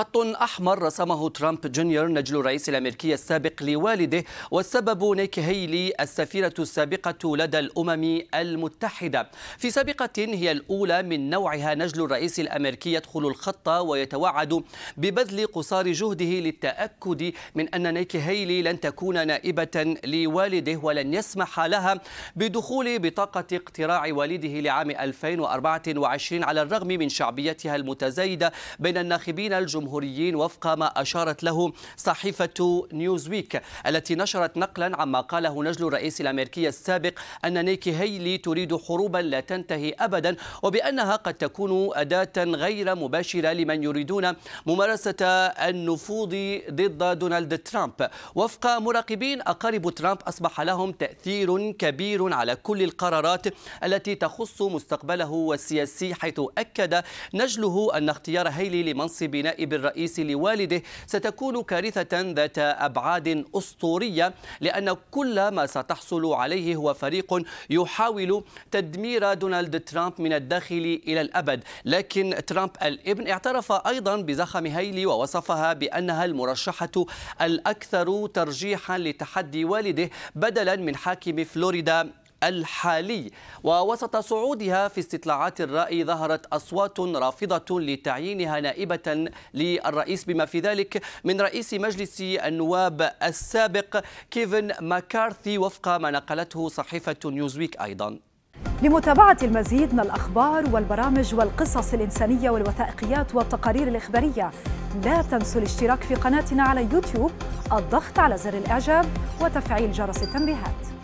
خط أحمر رسمه ترامب جونيور نجل الرئيس الأمريكي السابق لوالده والسبب نيك هيلي السفيرة السابقة لدى الأمم المتحدة في سابقة هي الأولى من نوعها نجل الرئيس الأمريكي يدخل الخط ويتوعد ببذل قصار جهده للتأكد من أن نيك هيلي لن تكون نائبة لوالده ولن يسمح لها بدخول بطاقة اقتراع والده لعام 2024 على الرغم من شعبيتها المتزايدة بين الناخبين الجمهوريين الجمهوريين وفق ما أشارت له صحيفة نيوزويك التي نشرت نقلا عما قاله نجل الرئيس الأمريكي السابق أن نيكي هيلي تريد حروبا لا تنتهي أبدا وبأنها قد تكون أداة غير مباشرة لمن يريدون ممارسة النفوذ ضد دونالد ترامب وفق مراقبين أقارب ترامب أصبح لهم تأثير كبير على كل القرارات التي تخص مستقبله السياسي حيث أكد نجله أن اختيار هيلي لمنصب نائب الرئيسي لوالده ستكون كارثة ذات أبعاد أسطورية لأن كل ما ستحصل عليه هو فريق يحاول تدمير دونالد ترامب من الداخل إلى الأبد لكن ترامب الابن اعترف أيضا بزخم هيلي ووصفها بأنها المرشحة الأكثر ترجيحا لتحدي والده بدلا من حاكم فلوريدا الحالي ووسط صعودها في استطلاعات الرأي ظهرت أصوات رافضة لتعيينها نائبة للرئيس بما في ذلك من رئيس مجلس النواب السابق كيفن ماكارثي وفق ما نقلته صحيفة نيوزويك أيضا لمتابعة المزيد من الأخبار والبرامج والقصص الإنسانية والوثائقيات والتقارير الإخبارية لا تنسوا الاشتراك في قناتنا على يوتيوب الضغط على زر الإعجاب وتفعيل جرس التنبيهات